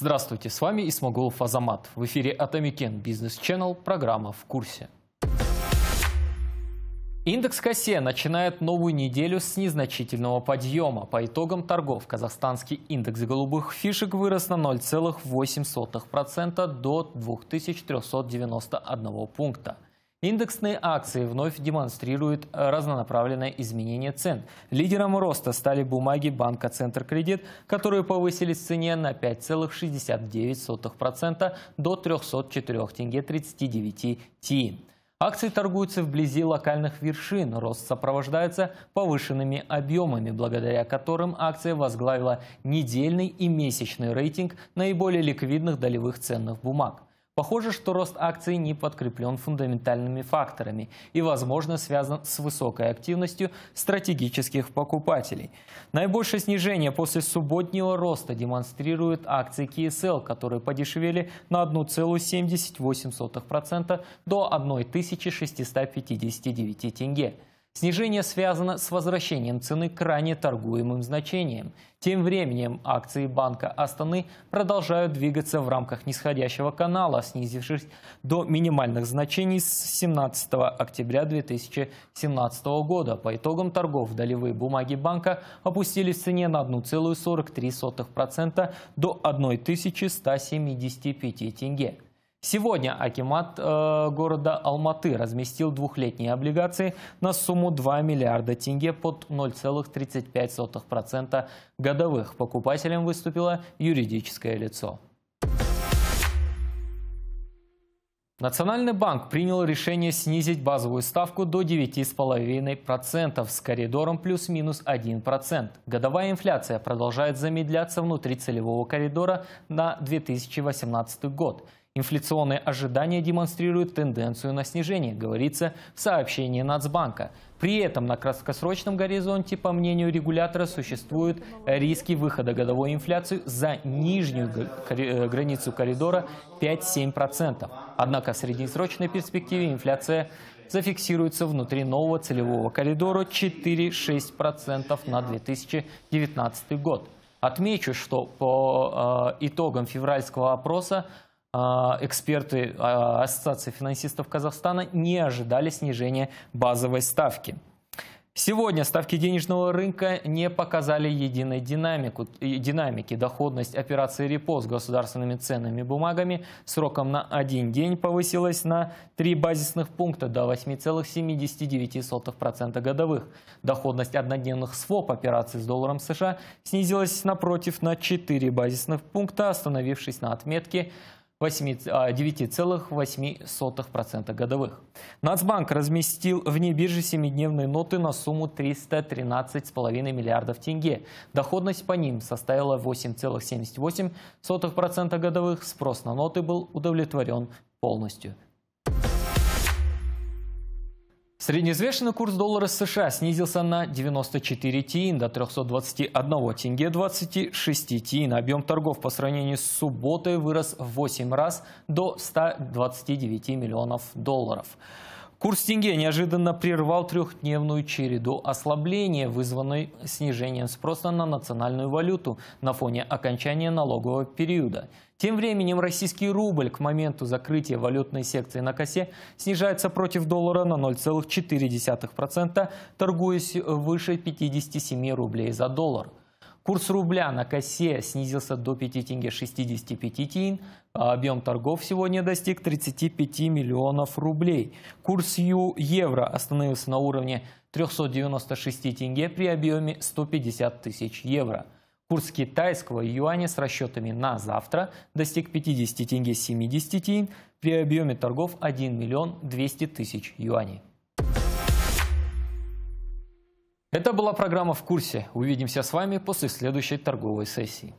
Здравствуйте, с вами Исмагулов Азамат. В эфире Атомикен, Бизнес Channel, программа «В курсе». Индекс Косе начинает новую неделю с незначительного подъема. По итогам торгов казахстанский индекс голубых фишек вырос на 0,08% до 2391 пункта. Индексные акции вновь демонстрируют разнонаправленное изменение цен. Лидером роста стали бумаги банка «Центр Кредит», которые повысились в цене на 5,69% до 304 тенге 39 ти. Акции торгуются вблизи локальных вершин. Рост сопровождается повышенными объемами, благодаря которым акция возглавила недельный и месячный рейтинг наиболее ликвидных долевых ценных бумаг. Похоже, что рост акций не подкреплен фундаментальными факторами и, возможно, связан с высокой активностью стратегических покупателей. Наибольшее снижение после субботнего роста демонстрируют акции KSL, которые подешевели на 1,78% до 1659 тенге. Снижение связано с возвращением цены к ранее торгуемым значениям. Тем временем акции банка Астаны продолжают двигаться в рамках нисходящего канала, снизившись до минимальных значений с 17 октября 2017 года. По итогам торгов долевые бумаги банка опустились в цене на 1,43% до 1175 тенге. Сегодня Акимат э, города Алматы разместил двухлетние облигации на сумму 2 миллиарда тенге под 0,35% годовых. Покупателем выступило юридическое лицо. Национальный банк принял решение снизить базовую ставку до 9,5% с коридором плюс-минус 1%. Годовая инфляция продолжает замедляться внутри целевого коридора на 2018 год. Инфляционные ожидания демонстрируют тенденцию на снижение, говорится в сообщении Нацбанка. При этом на краткосрочном горизонте, по мнению регулятора, существуют риски выхода годовой инфляции за нижнюю э, границу коридора 5-7%. Однако в среднесрочной перспективе инфляция зафиксируется внутри нового целевого коридора 4-6% на 2019 год. Отмечу, что по э, итогам февральского опроса а, эксперты а, Ассоциации финансистов Казахстана не ожидали снижения базовой ставки. Сегодня ставки денежного рынка не показали единой динамику, динамики. Доходность операции репо с государственными ценными бумагами сроком на один день повысилась на 3 базисных пункта до 8,79% годовых. Доходность однодневных своп операций с долларом США снизилась напротив на 4 базисных пункта, остановившись на отметке 9,8% а, годовых. Нацбанк разместил вне биржи семидневные ноты на сумму 313,5 миллиардов тенге. Доходность по ним составила 8,78% годовых. Спрос на ноты был удовлетворен полностью. Среднеизвешенный курс доллара США снизился на 94 тиин до 321 тенге 26 тиин. Объем торгов по сравнению с субботой вырос в 8 раз до 129 миллионов долларов. Курс тенге неожиданно прервал трехдневную череду ослабления, вызванной снижением спроса на национальную валюту на фоне окончания налогового периода. Тем временем российский рубль к моменту закрытия валютной секции на косе снижается против доллара на 0,4%, торгуясь выше 57 рублей за доллар. Курс рубля на косе снизился до 5 тенге 65 тин. А, объем торгов сегодня достиг 35 миллионов рублей. Курс евро остановился на уровне 396 тенге при объеме 150 тысяч евро. Курс китайского юаня с расчетами на завтра достиг 50 тенге 70 тин при объеме торгов 1 миллион 200 тысяч юаней. Это была программа «В курсе». Увидимся с вами после следующей торговой сессии.